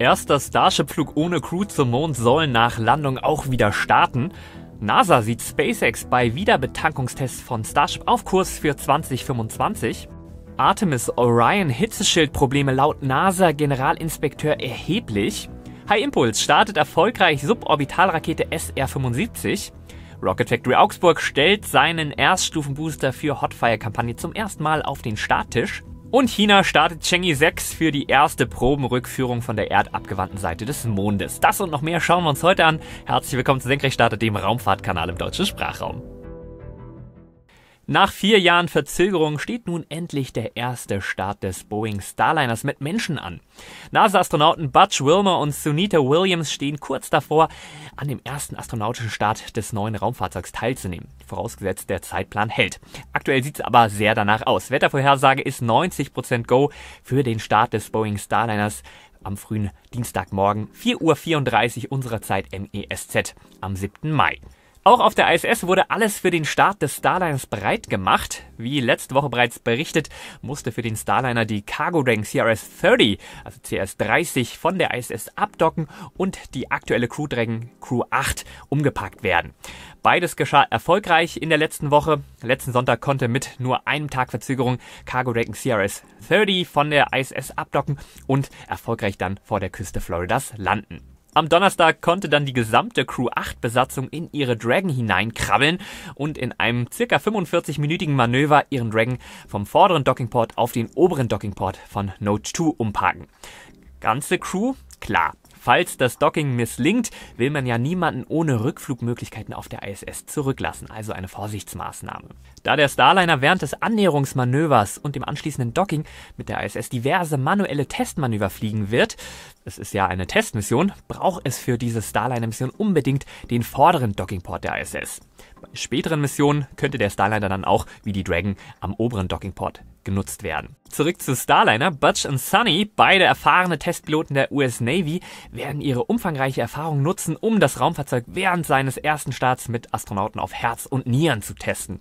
Erster Starship-Flug ohne Crew zum Mond soll nach Landung auch wieder starten. NASA sieht SpaceX bei Wiederbetankungstests von Starship auf Kurs für 2025. Artemis Orion Hitzeschildprobleme laut NASA-Generalinspekteur erheblich. High Impulse startet erfolgreich Suborbitalrakete SR-75. Rocket Factory Augsburg stellt seinen Erststufenbooster für Hotfire-Kampagne zum ersten Mal auf den Starttisch. Und China startet Chang'e 6 für die erste Probenrückführung von der erdabgewandten Seite des Mondes. Das und noch mehr schauen wir uns heute an. Herzlich willkommen zu Senkrechtstarter, dem Raumfahrtkanal im deutschen Sprachraum. Nach vier Jahren Verzögerung steht nun endlich der erste Start des Boeing Starliners mit Menschen an. NASA-Astronauten Butch Wilmer und Sunita Williams stehen kurz davor, an dem ersten astronautischen Start des neuen Raumfahrzeugs teilzunehmen, vorausgesetzt der Zeitplan hält. Aktuell sieht es aber sehr danach aus. Wettervorhersage ist 90% Go für den Start des Boeing Starliners am frühen Dienstagmorgen 4.34 Uhr unserer Zeit MESZ am 7. Mai. Auch auf der ISS wurde alles für den Start des Starliners bereit gemacht. Wie letzte Woche bereits berichtet, musste für den Starliner die Cargo Rank CRS 30, also CRS 30 von der ISS abdocken und die aktuelle Crew Dragon Crew 8 umgepackt werden. Beides geschah erfolgreich in der letzten Woche. Letzten Sonntag konnte mit nur einem Tag Verzögerung Cargo Dragon CRS 30 von der ISS abdocken und erfolgreich dann vor der Küste Floridas landen. Am Donnerstag konnte dann die gesamte Crew 8 Besatzung in ihre Dragon hineinkrabbeln und in einem circa 45-minütigen Manöver ihren Dragon vom vorderen Dockingport auf den oberen Dockingport von Note 2 umparken. Ganze Crew? Klar. Falls das Docking misslingt, will man ja niemanden ohne Rückflugmöglichkeiten auf der ISS zurücklassen, also eine Vorsichtsmaßnahme. Da der Starliner während des Annäherungsmanövers und dem anschließenden Docking mit der ISS diverse manuelle Testmanöver fliegen wird, es ist ja eine Testmission, braucht es für diese Starliner-Mission unbedingt den vorderen Dockingport der ISS. Bei späteren Missionen könnte der Starliner dann auch, wie die Dragon, am oberen Dockingport genutzt werden. Zurück zu Starliner. Butch und Sunny, beide erfahrene Testpiloten der US Navy, werden ihre umfangreiche Erfahrung nutzen, um das Raumfahrzeug während seines ersten Starts mit Astronauten auf Herz und Nieren zu testen.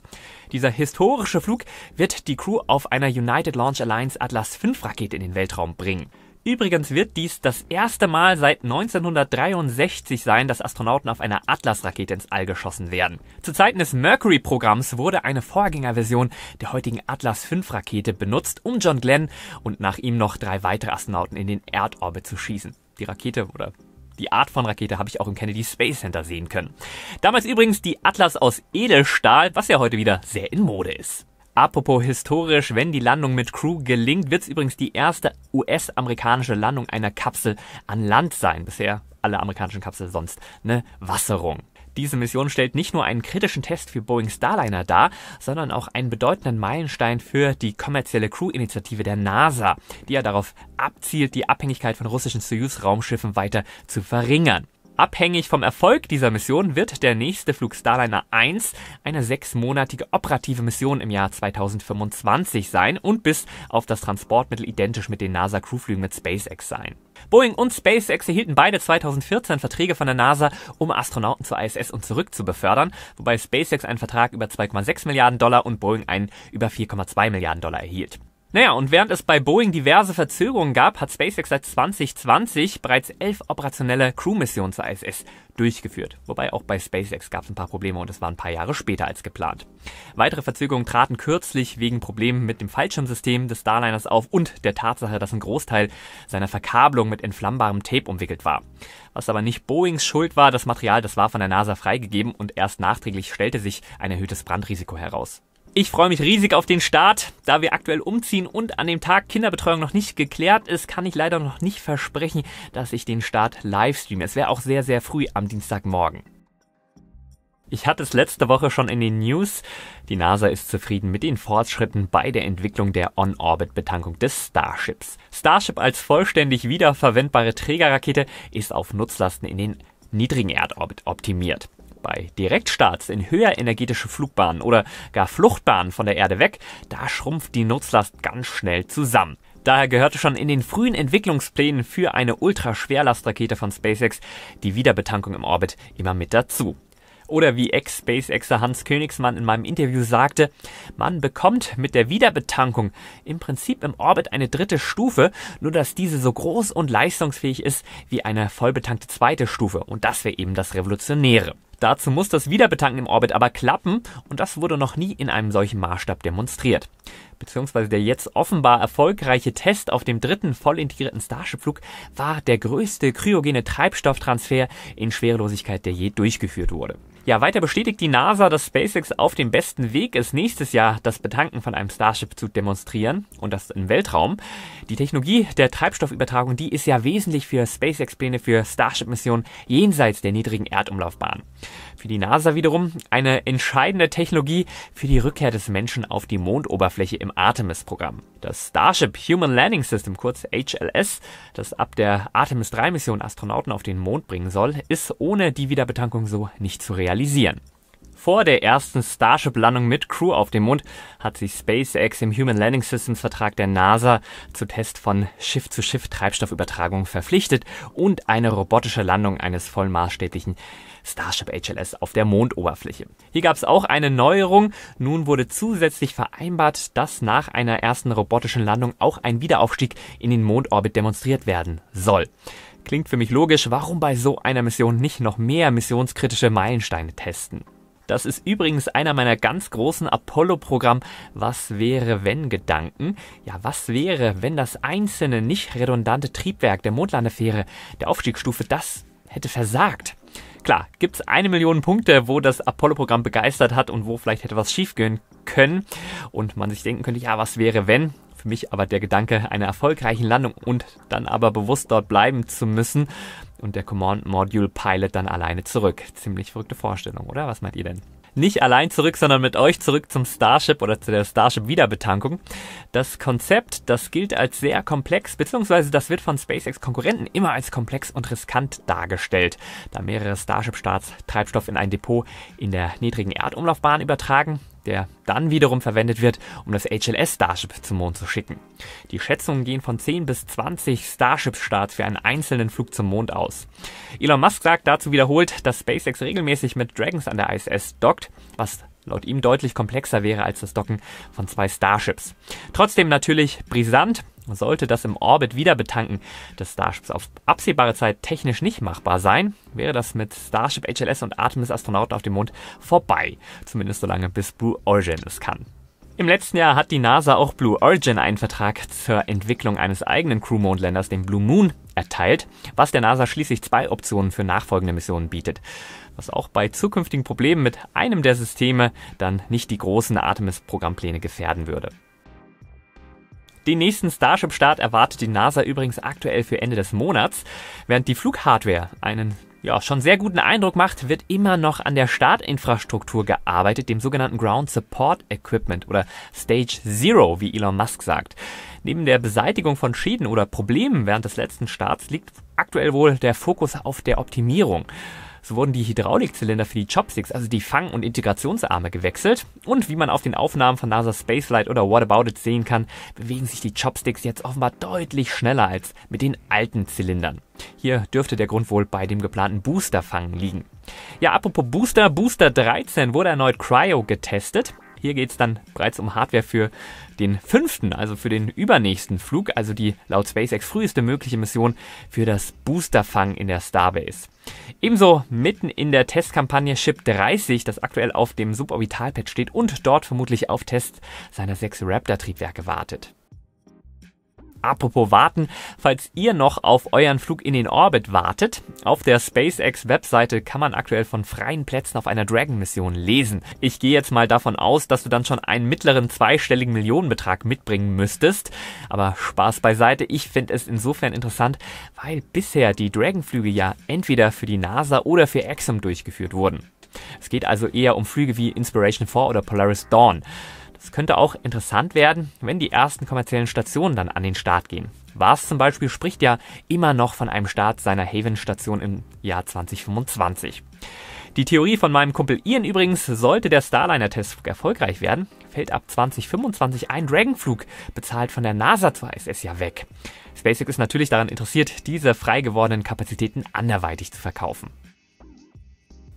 Dieser historische Flug wird die Crew auf einer United Launch Alliance Atlas V Rakete in den Weltraum bringen. Übrigens wird dies das erste Mal seit 1963 sein, dass Astronauten auf einer Atlas-Rakete ins All geschossen werden. Zu Zeiten des Mercury-Programms wurde eine Vorgängerversion der heutigen Atlas V-Rakete benutzt, um John Glenn und nach ihm noch drei weitere Astronauten in den Erdorbit zu schießen. Die Rakete oder die Art von Rakete habe ich auch im Kennedy Space Center sehen können. Damals übrigens die Atlas aus Edelstahl, was ja heute wieder sehr in Mode ist. Apropos historisch, wenn die Landung mit Crew gelingt, wird es übrigens die erste US-amerikanische Landung einer Kapsel an Land sein. Bisher alle amerikanischen Kapseln sonst eine Wasserung. Diese Mission stellt nicht nur einen kritischen Test für Boeing Starliner dar, sondern auch einen bedeutenden Meilenstein für die kommerzielle Crew-Initiative der NASA, die ja darauf abzielt, die Abhängigkeit von russischen Soyuz-Raumschiffen weiter zu verringern. Abhängig vom Erfolg dieser Mission wird der nächste Flug Starliner 1 eine sechsmonatige operative Mission im Jahr 2025 sein und bis auf das Transportmittel identisch mit den NASA-Crewflügen mit SpaceX sein. Boeing und SpaceX erhielten beide 2014 Verträge von der NASA, um Astronauten zur ISS und zurück zu befördern, wobei SpaceX einen Vertrag über 2,6 Milliarden Dollar und Boeing einen über 4,2 Milliarden Dollar erhielt. Naja, und während es bei Boeing diverse Verzögerungen gab, hat SpaceX seit 2020 bereits elf operationelle Crew-Missionen zur ISS durchgeführt. Wobei auch bei SpaceX gab es ein paar Probleme und es war ein paar Jahre später als geplant. Weitere Verzögerungen traten kürzlich wegen Problemen mit dem Fallschirmsystem des Starliners auf und der Tatsache, dass ein Großteil seiner Verkabelung mit entflammbarem Tape umwickelt war. Was aber nicht Boeings Schuld war, das Material, das war von der NASA freigegeben und erst nachträglich stellte sich ein erhöhtes Brandrisiko heraus. Ich freue mich riesig auf den Start. Da wir aktuell umziehen und an dem Tag Kinderbetreuung noch nicht geklärt ist, kann ich leider noch nicht versprechen, dass ich den Start live streame. Es wäre auch sehr, sehr früh am Dienstagmorgen. Ich hatte es letzte Woche schon in den News. Die NASA ist zufrieden mit den Fortschritten bei der Entwicklung der On-Orbit-Betankung des Starships. Starship als vollständig wiederverwendbare Trägerrakete ist auf Nutzlasten in den niedrigen Erdorbit optimiert. Bei Direktstarts in höher energetische Flugbahnen oder gar Fluchtbahnen von der Erde weg, da schrumpft die Nutzlast ganz schnell zusammen. Daher gehörte schon in den frühen Entwicklungsplänen für eine Ultraschwerlastrakete von SpaceX die Wiederbetankung im Orbit immer mit dazu. Oder wie Ex-SpaceXer Hans Königsmann in meinem Interview sagte, man bekommt mit der Wiederbetankung im Prinzip im Orbit eine dritte Stufe, nur dass diese so groß und leistungsfähig ist wie eine vollbetankte zweite Stufe. Und das wäre eben das Revolutionäre. Dazu muss das Wiederbetanken im Orbit aber klappen und das wurde noch nie in einem solchen Maßstab demonstriert. Beziehungsweise der jetzt offenbar erfolgreiche Test auf dem dritten voll integrierten Starship-Flug war der größte kryogene Treibstofftransfer in Schwerelosigkeit, der je durchgeführt wurde. Ja, weiter bestätigt die NASA, dass SpaceX auf dem besten Weg ist, nächstes Jahr das Betanken von einem Starship zu demonstrieren und das im Weltraum. Die Technologie der Treibstoffübertragung, die ist ja wesentlich für SpaceX-Pläne für Starship-Missionen jenseits der niedrigen Erdumlaufbahn. Für die NASA wiederum eine entscheidende Technologie für die Rückkehr des Menschen auf die Mondoberfläche im Artemis-Programm. Das Starship Human Landing System, kurz HLS, das ab der Artemis 3-Mission Astronauten auf den Mond bringen soll, ist ohne die Wiederbetankung so nicht zu realisieren. Vor der ersten Starship-Landung mit Crew auf dem Mond hat sich SpaceX im Human Landing Systems Vertrag der NASA zu Test von Schiff-zu-Schiff-Treibstoffübertragung verpflichtet und eine robotische Landung eines vollmaßstäblichen Starship HLS auf der Mondoberfläche. Hier gab es auch eine Neuerung. Nun wurde zusätzlich vereinbart, dass nach einer ersten robotischen Landung auch ein Wiederaufstieg in den Mondorbit demonstriert werden soll. Klingt für mich logisch, warum bei so einer Mission nicht noch mehr missionskritische Meilensteine testen? Das ist übrigens einer meiner ganz großen Apollo-Programm Was wäre wenn Gedanken. Ja, was wäre, wenn das einzelne nicht redundante Triebwerk der Mondlandefähre der Aufstiegsstufe das hätte versagt? Klar, gibt's eine Million Punkte, wo das Apollo-Programm begeistert hat und wo vielleicht hätte was schiefgehen können und man sich denken könnte, ja, was wäre wenn? Für mich aber der Gedanke einer erfolgreichen Landung und dann aber bewusst dort bleiben zu müssen, und der Command Module Pilot dann alleine zurück. Ziemlich verrückte Vorstellung, oder? Was meint ihr denn? nicht allein zurück, sondern mit euch zurück zum Starship oder zu der Starship-Wiederbetankung. Das Konzept, das gilt als sehr komplex, beziehungsweise das wird von SpaceX-Konkurrenten immer als komplex und riskant dargestellt, da mehrere Starship-Starts Treibstoff in ein Depot in der niedrigen Erdumlaufbahn übertragen der dann wiederum verwendet wird, um das HLS Starship zum Mond zu schicken. Die Schätzungen gehen von 10 bis 20 Starship-Starts für einen einzelnen Flug zum Mond aus. Elon Musk sagt dazu wiederholt, dass SpaceX regelmäßig mit Dragons an der ISS dockt, was laut ihm deutlich komplexer wäre als das Docken von zwei Starships. Trotzdem natürlich brisant, sollte das im Orbit wieder betanken des Starships auf absehbare Zeit technisch nicht machbar sein, wäre das mit Starship HLS und Artemis-Astronauten auf dem Mond vorbei. Zumindest solange bis Blue Origin es kann. Im letzten Jahr hat die NASA auch Blue Origin einen Vertrag zur Entwicklung eines eigenen Crew-Mondländers, dem Blue Moon, erteilt, was der NASA schließlich zwei Optionen für nachfolgende Missionen bietet. Was auch bei zukünftigen Problemen mit einem der Systeme dann nicht die großen Artemis-Programmpläne gefährden würde. Den nächsten Starship-Start erwartet die NASA übrigens aktuell für Ende des Monats, während die Flughardware einen ja, schon sehr guten Eindruck macht, wird immer noch an der Startinfrastruktur gearbeitet, dem sogenannten Ground Support Equipment oder Stage Zero, wie Elon Musk sagt. Neben der Beseitigung von Schäden oder Problemen während des letzten Starts liegt aktuell wohl der Fokus auf der Optimierung. So wurden die Hydraulikzylinder für die Chopsticks, also die Fang- und Integrationsarme, gewechselt. Und wie man auf den Aufnahmen von NASA Spaceflight oder What About It sehen kann, bewegen sich die Chopsticks jetzt offenbar deutlich schneller als mit den alten Zylindern. Hier dürfte der Grund wohl bei dem geplanten Boosterfang liegen. Ja, apropos Booster, Booster 13 wurde erneut Cryo getestet. Hier geht es dann bereits um Hardware für den fünften, also für den übernächsten Flug, also die laut SpaceX früheste mögliche Mission für das Boosterfang in der Starbase. Ebenso mitten in der Testkampagne SHIP 30, das aktuell auf dem Suborbitalpad steht und dort vermutlich auf Tests seiner sechs Raptor-Triebwerke wartet. Apropos warten, falls ihr noch auf euren Flug in den Orbit wartet, auf der SpaceX-Webseite kann man aktuell von freien Plätzen auf einer Dragon-Mission lesen. Ich gehe jetzt mal davon aus, dass du dann schon einen mittleren zweistelligen Millionenbetrag mitbringen müsstest. Aber Spaß beiseite, ich finde es insofern interessant, weil bisher die Dragon-Flüge ja entweder für die NASA oder für Exxon durchgeführt wurden. Es geht also eher um Flüge wie Inspiration 4 oder Polaris Dawn. Es könnte auch interessant werden, wenn die ersten kommerziellen Stationen dann an den Start gehen. Vars zum Beispiel spricht ja immer noch von einem Start seiner Haven-Station im Jahr 2025. Die Theorie von meinem Kumpel Ian übrigens, sollte der Starliner-Test erfolgreich werden, fällt ab 2025 ein Dragonflug, bezahlt von der NASA zur ISS ja weg. SpaceX ist natürlich daran interessiert, diese frei gewordenen Kapazitäten anderweitig zu verkaufen.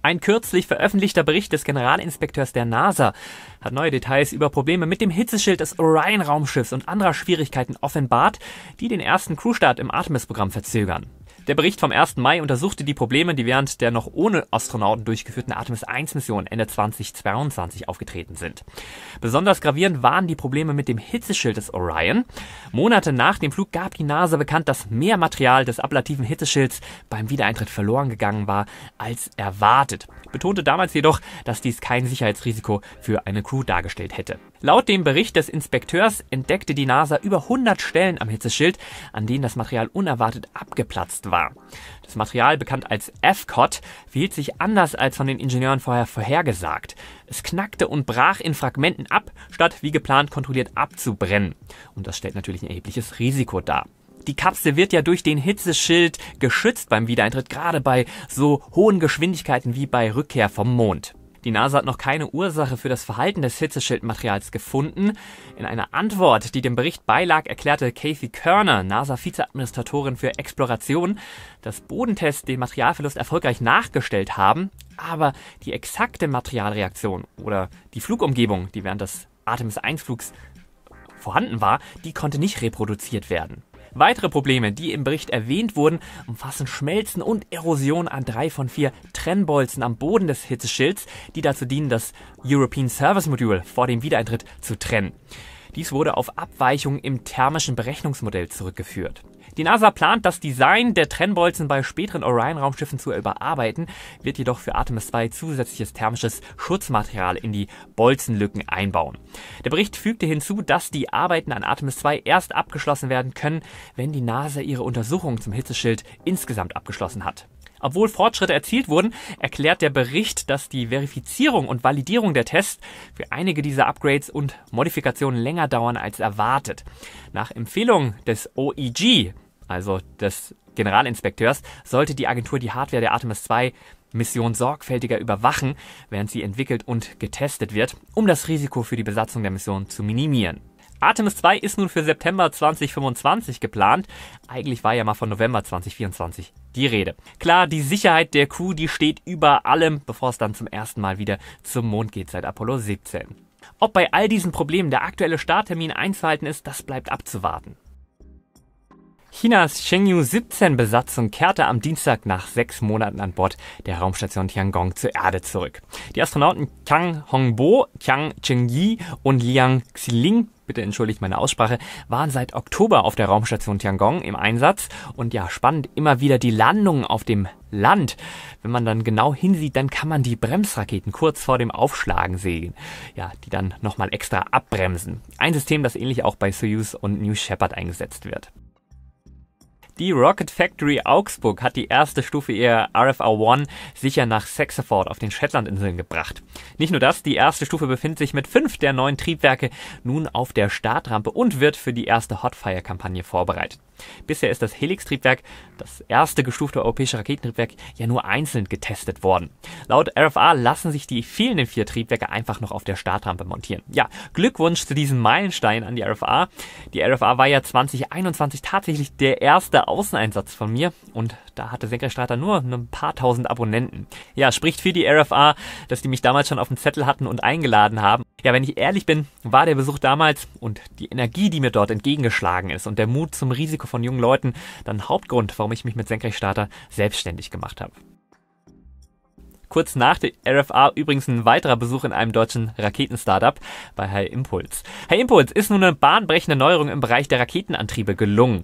Ein kürzlich veröffentlichter Bericht des Generalinspekteurs der NASA hat neue Details über Probleme mit dem Hitzeschild des Orion-Raumschiffs und anderer Schwierigkeiten offenbart, die den ersten Crewstart im Artemis-Programm verzögern. Der Bericht vom 1. Mai untersuchte die Probleme, die während der noch ohne Astronauten durchgeführten Artemis 1 Mission Ende 2022 aufgetreten sind. Besonders gravierend waren die Probleme mit dem Hitzeschild des Orion. Monate nach dem Flug gab die NASA bekannt, dass mehr Material des ablativen Hitzeschilds beim Wiedereintritt verloren gegangen war als erwartet. Betonte damals jedoch, dass dies kein Sicherheitsrisiko für eine Crew dargestellt hätte. Laut dem Bericht des Inspekteurs entdeckte die NASA über 100 Stellen am Hitzeschild, an denen das Material unerwartet abgeplatzt war. Das Material, bekannt als f FCOT, verhielt sich anders als von den Ingenieuren vorher vorhergesagt. Es knackte und brach in Fragmenten ab, statt wie geplant kontrolliert abzubrennen. Und das stellt natürlich ein erhebliches Risiko dar. Die Kapsel wird ja durch den Hitzeschild geschützt beim Wiedereintritt, gerade bei so hohen Geschwindigkeiten wie bei Rückkehr vom Mond. Die NASA hat noch keine Ursache für das Verhalten des Hitzeschildmaterials gefunden. In einer Antwort, die dem Bericht beilag, erklärte Kathy Körner, NASA-Vizeadministratorin für Exploration, dass Bodentests den Materialverlust erfolgreich nachgestellt haben, aber die exakte Materialreaktion oder die Flugumgebung, die während des Artemis-1-Flugs vorhanden war, die konnte nicht reproduziert werden. Weitere Probleme, die im Bericht erwähnt wurden, umfassen Schmelzen und Erosion an drei von vier Trennbolzen am Boden des Hitzeschilds, die dazu dienen, das European Service Module vor dem Wiedereintritt zu trennen. Dies wurde auf Abweichungen im thermischen Berechnungsmodell zurückgeführt. Die NASA plant, das Design der Trennbolzen bei späteren Orion-Raumschiffen zu überarbeiten, wird jedoch für Artemis II zusätzliches thermisches Schutzmaterial in die Bolzenlücken einbauen. Der Bericht fügte hinzu, dass die Arbeiten an Artemis II erst abgeschlossen werden können, wenn die NASA ihre Untersuchungen zum Hitzeschild insgesamt abgeschlossen hat. Obwohl Fortschritte erzielt wurden, erklärt der Bericht, dass die Verifizierung und Validierung der Tests für einige dieser Upgrades und Modifikationen länger dauern als erwartet. Nach Empfehlung des OEG, also des Generalinspekteurs, sollte die Agentur die Hardware der Artemis 2 Mission sorgfältiger überwachen, während sie entwickelt und getestet wird, um das Risiko für die Besatzung der Mission zu minimieren. Artemis 2 ist nun für September 2025 geplant. Eigentlich war ja mal von November 2024 die Rede. Klar, die Sicherheit der Crew, die steht über allem, bevor es dann zum ersten Mal wieder zum Mond geht seit Apollo 17. Ob bei all diesen Problemen der aktuelle Starttermin einzuhalten ist, das bleibt abzuwarten. Chinas Shenyu 17 Besatzung kehrte am Dienstag nach sechs Monaten an Bord der Raumstation Tiangong zur Erde zurück. Die Astronauten Kang Hongbo, Kang Chengyi und Liang Xiling bitte entschuldigt meine Aussprache, waren seit Oktober auf der Raumstation Tiangong im Einsatz. Und ja, spannend, immer wieder die Landungen auf dem Land. Wenn man dann genau hinsieht, dann kann man die Bremsraketen kurz vor dem Aufschlagen sehen. Ja, die dann nochmal extra abbremsen. Ein System, das ähnlich auch bei Soyuz und New Shepard eingesetzt wird. Die Rocket Factory Augsburg hat die erste Stufe ihrer RFR-1 sicher nach Saxaford auf den Shetlandinseln gebracht. Nicht nur das, die erste Stufe befindet sich mit fünf der neuen Triebwerke nun auf der Startrampe und wird für die erste Hotfire-Kampagne vorbereitet. Bisher ist das Helix-Triebwerk, das erste gestufte europäische Raketentriebwerk, ja nur einzeln getestet worden. Laut RFA lassen sich die fehlenden vier Triebwerke einfach noch auf der Startrampe montieren. Ja, Glückwunsch zu diesem Meilenstein an die RFA. Die RFA war ja 2021 tatsächlich der erste Außeneinsatz von mir und da hatte Senkrechtstarter nur ein paar tausend Abonnenten. Ja, spricht für die RFA, dass die mich damals schon auf dem Zettel hatten und eingeladen haben ja, wenn ich ehrlich bin, war der Besuch damals und die Energie, die mir dort entgegengeschlagen ist und der Mut zum Risiko von jungen Leuten dann Hauptgrund, warum ich mich mit Senkrechtstarter selbstständig gemacht habe. Kurz nach der RFA übrigens ein weiterer Besuch in einem deutschen Raketen-Startup bei High Impulse. High Impulse ist nun eine bahnbrechende Neuerung im Bereich der Raketenantriebe gelungen.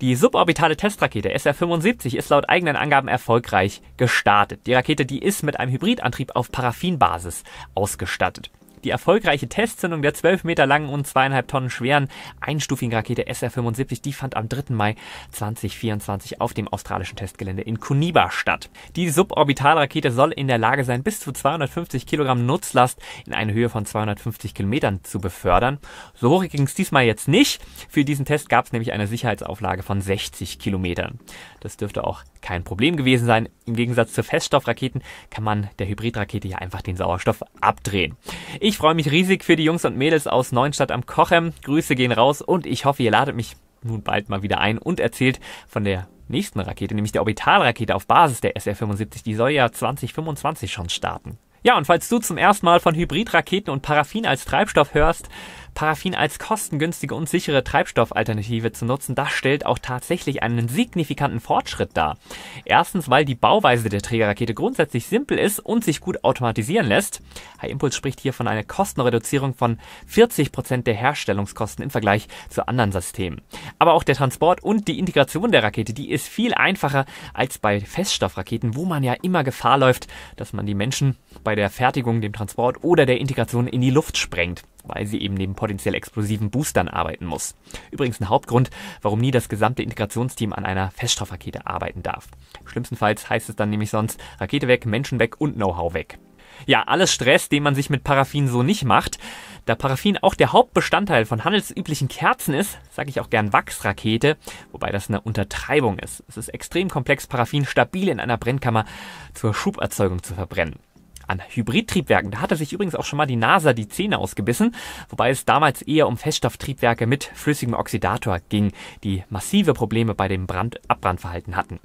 Die suborbitale Testrakete SR-75 ist laut eigenen Angaben erfolgreich gestartet. Die Rakete, die ist mit einem Hybridantrieb auf Paraffinbasis ausgestattet die erfolgreiche Testzündung der 12 Meter langen und zweieinhalb Tonnen schweren einstufigen Rakete SR-75, die fand am 3. Mai 2024 auf dem australischen Testgelände in Kuniba statt. Die Suborbitalrakete soll in der Lage sein, bis zu 250 Kilogramm Nutzlast in eine Höhe von 250 Kilometern zu befördern. So hoch ging es diesmal jetzt nicht. Für diesen Test gab es nämlich eine Sicherheitsauflage von 60 Kilometern. Das dürfte auch kein Problem gewesen sein. Im Gegensatz zu Feststoffraketen kann man der Hybridrakete ja einfach den Sauerstoff abdrehen. Ich ich freue mich riesig für die Jungs und Mädels aus Neuenstadt am Kochem. Grüße gehen raus und ich hoffe, ihr ladet mich nun bald mal wieder ein und erzählt von der nächsten Rakete, nämlich der Orbitalrakete auf Basis der SR-75. Die soll ja 2025 schon starten. Ja, und falls du zum ersten Mal von Hybridraketen und Paraffin als Treibstoff hörst, Paraffin als kostengünstige und sichere Treibstoffalternative zu nutzen, das stellt auch tatsächlich einen signifikanten Fortschritt dar. Erstens, weil die Bauweise der Trägerrakete grundsätzlich simpel ist und sich gut automatisieren lässt. High Impulse spricht hier von einer Kostenreduzierung von 40% Prozent der Herstellungskosten im Vergleich zu anderen Systemen. Aber auch der Transport und die Integration der Rakete, die ist viel einfacher als bei Feststoffraketen, wo man ja immer Gefahr läuft, dass man die Menschen bei der Fertigung, dem Transport oder der Integration in die Luft sprengt weil sie eben neben potenziell explosiven Boostern arbeiten muss. Übrigens ein Hauptgrund, warum nie das gesamte Integrationsteam an einer Feststoffrakete arbeiten darf. Schlimmstenfalls heißt es dann nämlich sonst Rakete weg, Menschen weg und Know-how weg. Ja, alles Stress, den man sich mit Paraffin so nicht macht. Da Paraffin auch der Hauptbestandteil von handelsüblichen Kerzen ist, sage ich auch gern Wachsrakete, wobei das eine Untertreibung ist. Es ist extrem komplex, Paraffin stabil in einer Brennkammer zur Schuberzeugung zu verbrennen an Hybridtriebwerken. Da hatte sich übrigens auch schon mal die NASA die Zähne ausgebissen, wobei es damals eher um Feststofftriebwerke mit flüssigem Oxidator ging, die massive Probleme bei dem Brand Abbrandverhalten hatten.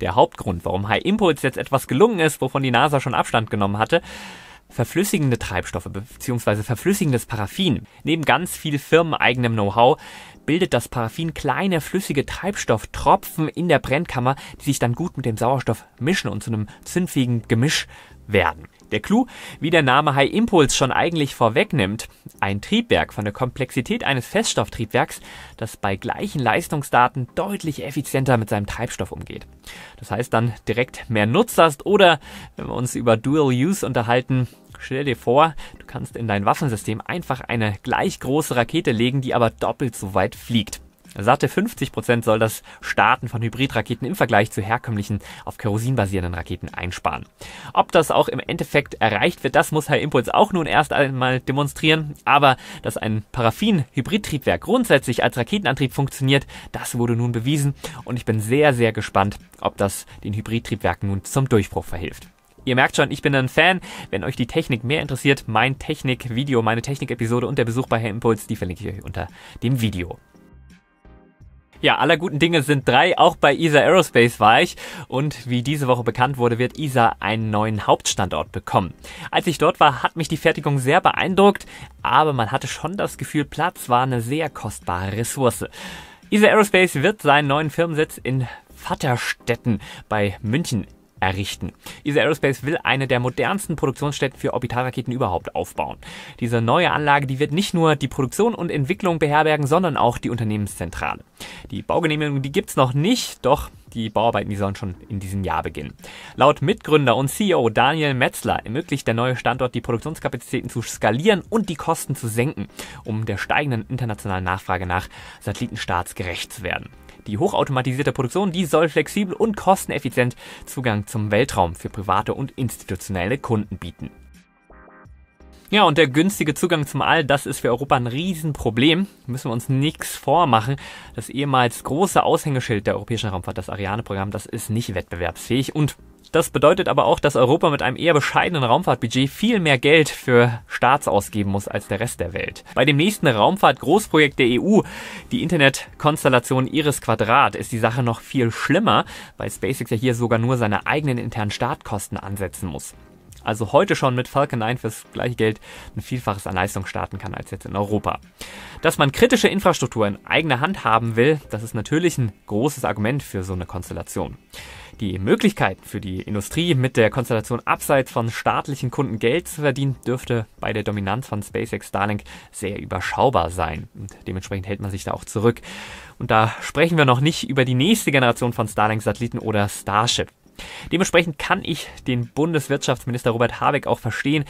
Der Hauptgrund, warum High Impulse jetzt etwas gelungen ist, wovon die NASA schon Abstand genommen hatte, verflüssigende Treibstoffe bzw. verflüssigendes Paraffin. Neben ganz viel firmeneigenem Know-how bildet das Paraffin kleine flüssige Treibstofftropfen in der Brennkammer, die sich dann gut mit dem Sauerstoff mischen und zu einem zündfähigen Gemisch werden. Der Clou, wie der Name High Impulse schon eigentlich vorwegnimmt, ein Triebwerk von der Komplexität eines Feststofftriebwerks, das bei gleichen Leistungsdaten deutlich effizienter mit seinem Treibstoff umgeht. Das heißt dann direkt mehr Nutzen oder, wenn wir uns über Dual Use unterhalten, stell dir vor, du kannst in dein Waffensystem einfach eine gleich große Rakete legen, die aber doppelt so weit fliegt. Satte 50 Prozent soll das Starten von Hybridraketen im Vergleich zu herkömmlichen auf Kerosin basierenden Raketen einsparen. Ob das auch im Endeffekt erreicht wird, das muss Herr Impuls auch nun erst einmal demonstrieren. Aber dass ein Paraffin-Hybridtriebwerk grundsätzlich als Raketenantrieb funktioniert, das wurde nun bewiesen. Und ich bin sehr, sehr gespannt, ob das den Hybridtriebwerken nun zum Durchbruch verhilft. Ihr merkt schon, ich bin ein Fan. Wenn euch die Technik mehr interessiert, mein Technik-Video, meine Technik-Episode und der Besuch bei Herr Impuls, die verlinke ich euch unter dem Video. Ja, aller guten Dinge sind drei. Auch bei ESA Aerospace war ich. Und wie diese Woche bekannt wurde, wird ESA einen neuen Hauptstandort bekommen. Als ich dort war, hat mich die Fertigung sehr beeindruckt. Aber man hatte schon das Gefühl, Platz war eine sehr kostbare Ressource. ESA Aerospace wird seinen neuen Firmensitz in Vatterstetten bei München errichten. ESA Aerospace will eine der modernsten Produktionsstätten für Orbitalraketen überhaupt aufbauen. Diese neue Anlage, die wird nicht nur die Produktion und Entwicklung beherbergen, sondern auch die Unternehmenszentrale. Die Baugenehmigung, die gibt's noch nicht, doch die Bauarbeiten, die sollen schon in diesem Jahr beginnen. Laut Mitgründer und CEO Daniel Metzler ermöglicht der neue Standort, die Produktionskapazitäten zu skalieren und die Kosten zu senken, um der steigenden internationalen Nachfrage nach Satellitenstarts gerecht zu werden. Die hochautomatisierte Produktion, die soll flexibel und kosteneffizient Zugang zum Weltraum für private und institutionelle Kunden bieten. Ja, und der günstige Zugang zum All, das ist für Europa ein Riesenproblem. Müssen wir uns nichts vormachen. Das ehemals große Aushängeschild der europäischen Raumfahrt, das Ariane-Programm, das ist nicht wettbewerbsfähig und das bedeutet aber auch, dass Europa mit einem eher bescheidenen Raumfahrtbudget viel mehr Geld für Staats ausgeben muss als der Rest der Welt. Bei dem nächsten Raumfahrt-Großprojekt der EU, die Internetkonstellation Iris Quadrat, ist die Sache noch viel schlimmer, weil SpaceX ja hier sogar nur seine eigenen internen Startkosten ansetzen muss. Also heute schon mit Falcon 9 fürs gleiche Geld ein Vielfaches an Leistung starten kann als jetzt in Europa. Dass man kritische Infrastruktur in eigener Hand haben will, das ist natürlich ein großes Argument für so eine Konstellation. Die Möglichkeit für die Industrie mit der Konstellation abseits von staatlichen Kunden Geld zu verdienen, dürfte bei der Dominanz von SpaceX Starlink sehr überschaubar sein. Und dementsprechend hält man sich da auch zurück. Und da sprechen wir noch nicht über die nächste Generation von Starlink-Satelliten oder Starship. Dementsprechend kann ich den Bundeswirtschaftsminister Robert Habeck auch verstehen,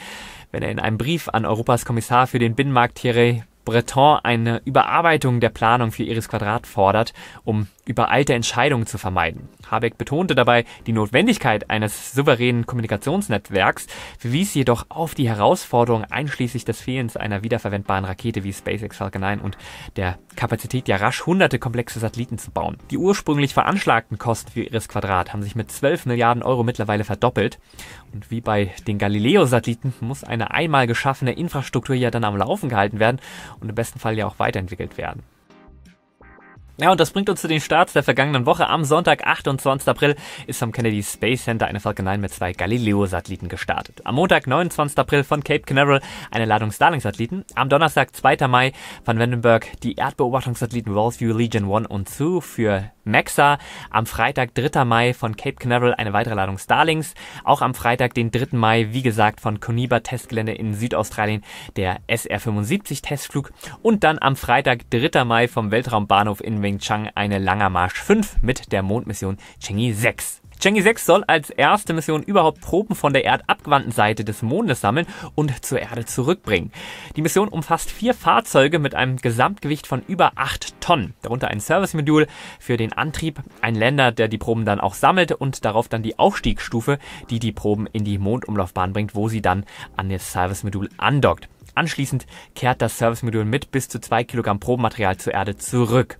wenn er in einem Brief an Europas Kommissar für den Binnenmarkt Thierry Breton eine Überarbeitung der Planung für Iris Quadrat fordert, um übereilte Entscheidungen zu vermeiden. Habeck betonte dabei die Notwendigkeit eines souveränen Kommunikationsnetzwerks, verwies jedoch auf die Herausforderung einschließlich des Fehlens einer wiederverwendbaren Rakete wie SpaceX Falcon 9 und der Kapazität, ja rasch hunderte komplexe Satelliten zu bauen. Die ursprünglich veranschlagten Kosten für Iris Quadrat haben sich mit 12 Milliarden Euro mittlerweile verdoppelt. Und wie bei den Galileo-Satelliten muss eine einmal geschaffene Infrastruktur ja dann am Laufen gehalten werden und im besten Fall ja auch weiterentwickelt werden. Ja, und das bringt uns zu den Starts der vergangenen Woche. Am Sonntag, 28. April, ist vom Kennedy Space Center eine Falcon 9 mit zwei Galileo-Satelliten gestartet. Am Montag, 29. April, von Cape Canaveral eine Ladung Starlink-Satelliten. Am Donnerstag, 2. Mai, von Vandenberg die Erdbeobachtungssatelliten Worldview Legion 1 und 2 für Maxa, am Freitag 3. Mai von Cape Canaveral eine weitere Ladung Starlings, auch am Freitag den 3. Mai, wie gesagt, von Coniba Testgelände in Südaustralien der SR-75 Testflug und dann am Freitag 3. Mai vom Weltraumbahnhof in Wing Chang eine Langer Marsch 5 mit der Mondmission Chengi 6. Chang'e 6 soll als erste Mission überhaupt Proben von der erdabgewandten Seite des Mondes sammeln und zur Erde zurückbringen. Die Mission umfasst vier Fahrzeuge mit einem Gesamtgewicht von über 8 Tonnen, darunter ein Service-Modul für den Antrieb, ein Länder, der die Proben dann auch sammelt und darauf dann die Aufstiegsstufe, die die Proben in die Mondumlaufbahn bringt, wo sie dann an das Service-Modul andockt. Anschließend kehrt das Servicemodul mit bis zu zwei Kilogramm Probenmaterial zur Erde zurück.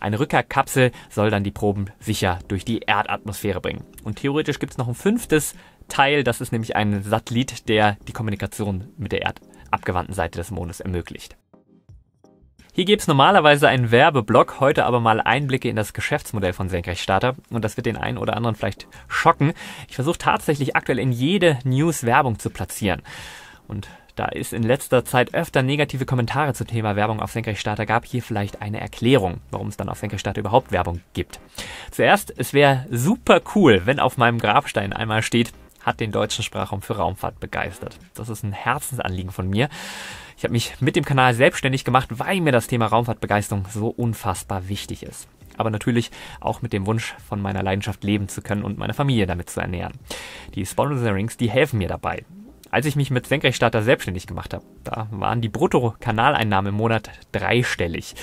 Eine Rückkehrkapsel soll dann die Proben sicher durch die Erdatmosphäre bringen. Und theoretisch gibt es noch ein fünftes Teil, das ist nämlich ein Satellit, der die Kommunikation mit der erdabgewandten Seite des Mondes ermöglicht. Hier gäbe es normalerweise einen Werbeblock, heute aber mal Einblicke in das Geschäftsmodell von Senkrechtstarter und das wird den einen oder anderen vielleicht schocken. Ich versuche tatsächlich aktuell in jede News Werbung zu platzieren und da es in letzter Zeit öfter negative Kommentare zum Thema Werbung auf Senkrechtstarter gab, hier vielleicht eine Erklärung, warum es dann auf Senkrechtstarter überhaupt Werbung gibt. Zuerst, es wäre super cool, wenn auf meinem Grabstein einmal steht, hat den deutschen Sprachraum für Raumfahrt begeistert. Das ist ein Herzensanliegen von mir. Ich habe mich mit dem Kanal selbstständig gemacht, weil mir das Thema Raumfahrtbegeisterung so unfassbar wichtig ist. Aber natürlich auch mit dem Wunsch, von meiner Leidenschaft leben zu können und meine Familie damit zu ernähren. Die Sponsorings, die helfen mir dabei als ich mich mit Senkrechtstarter selbstständig gemacht habe. Da waren die brutto Bruttokanaleinnahmen im Monat dreistellig.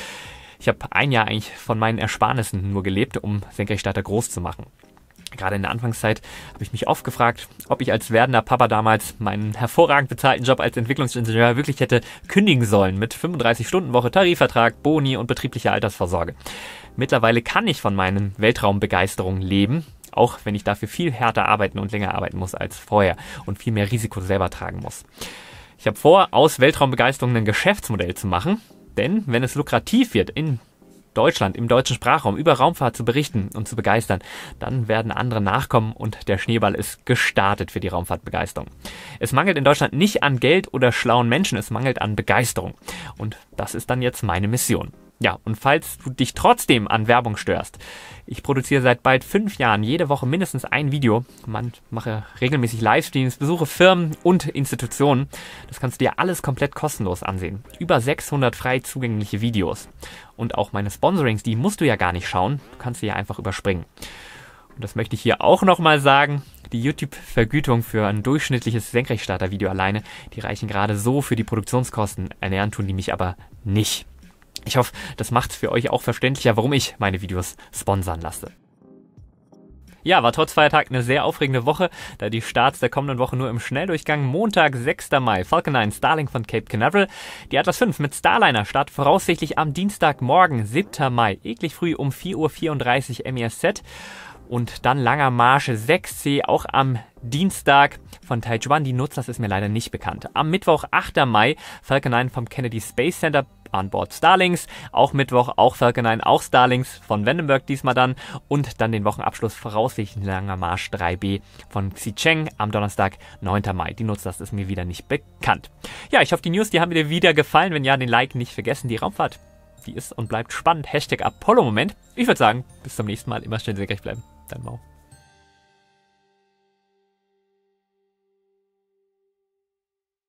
Ich habe ein Jahr eigentlich von meinen Ersparnissen nur gelebt, um Senkrechtstarter groß zu machen. Gerade in der Anfangszeit habe ich mich oft gefragt, ob ich als werdender Papa damals meinen hervorragend bezahlten Job als Entwicklungsingenieur wirklich hätte kündigen sollen mit 35-Stunden-Woche, Tarifvertrag, Boni und betrieblicher Altersvorsorge. Mittlerweile kann ich von meinen Weltraumbegeisterungen leben, auch wenn ich dafür viel härter arbeiten und länger arbeiten muss als vorher und viel mehr Risiko selber tragen muss. Ich habe vor, aus Weltraumbegeisterung ein Geschäftsmodell zu machen, denn wenn es lukrativ wird, in Deutschland, im deutschen Sprachraum über Raumfahrt zu berichten und zu begeistern. Dann werden andere nachkommen und der Schneeball ist gestartet für die Raumfahrtbegeisterung. Es mangelt in Deutschland nicht an Geld oder schlauen Menschen, es mangelt an Begeisterung. Und das ist dann jetzt meine Mission. Ja, und falls du dich trotzdem an Werbung störst, ich produziere seit bald fünf Jahren jede Woche mindestens ein Video. Man mache regelmäßig Livestreams, besuche Firmen und Institutionen. Das kannst du dir alles komplett kostenlos ansehen. Über 600 frei zugängliche Videos. Und auch meine Sponsorings, die musst du ja gar nicht schauen. Du kannst sie ja einfach überspringen. Und das möchte ich hier auch nochmal sagen. Die YouTube-Vergütung für ein durchschnittliches Senkrechtstarter-Video alleine, die reichen gerade so für die Produktionskosten. Ernähren tun die mich aber nicht. Ich hoffe, das macht für euch auch verständlicher, warum ich meine Videos sponsern lasse. Ja, war trotz Feiertag eine sehr aufregende Woche, da die Starts der kommenden Woche nur im Schnelldurchgang Montag, 6. Mai, Falcon 9 Starlink von Cape Canaveral, die Atlas 5 mit Starliner startet voraussichtlich am Dienstagmorgen, 7. Mai, eklig früh um 4.34 Uhr MESZ und dann langer Marsch 6C auch am Dienstag von Taichuan. Die Nutzlast ist mir leider nicht bekannt. Am Mittwoch, 8. Mai, Falcon 9 vom Kennedy Space Center an Bord Starlings. Auch Mittwoch, auch Falcon 9, auch Starlings von Vandenberg diesmal dann. Und dann den Wochenabschluss voraussichtlich langer Marsch 3B von Xicheng am Donnerstag, 9. Mai. Die Nutzlast ist mir wieder nicht bekannt. Ja, ich hoffe, die News, die haben dir wieder gefallen. Wenn ja, den Like nicht vergessen. Die Raumfahrt, die ist und bleibt spannend. Hashtag Apollo-Moment. Ich würde sagen, bis zum nächsten Mal. Immer schön senkrecht bleiben. Dein Mau.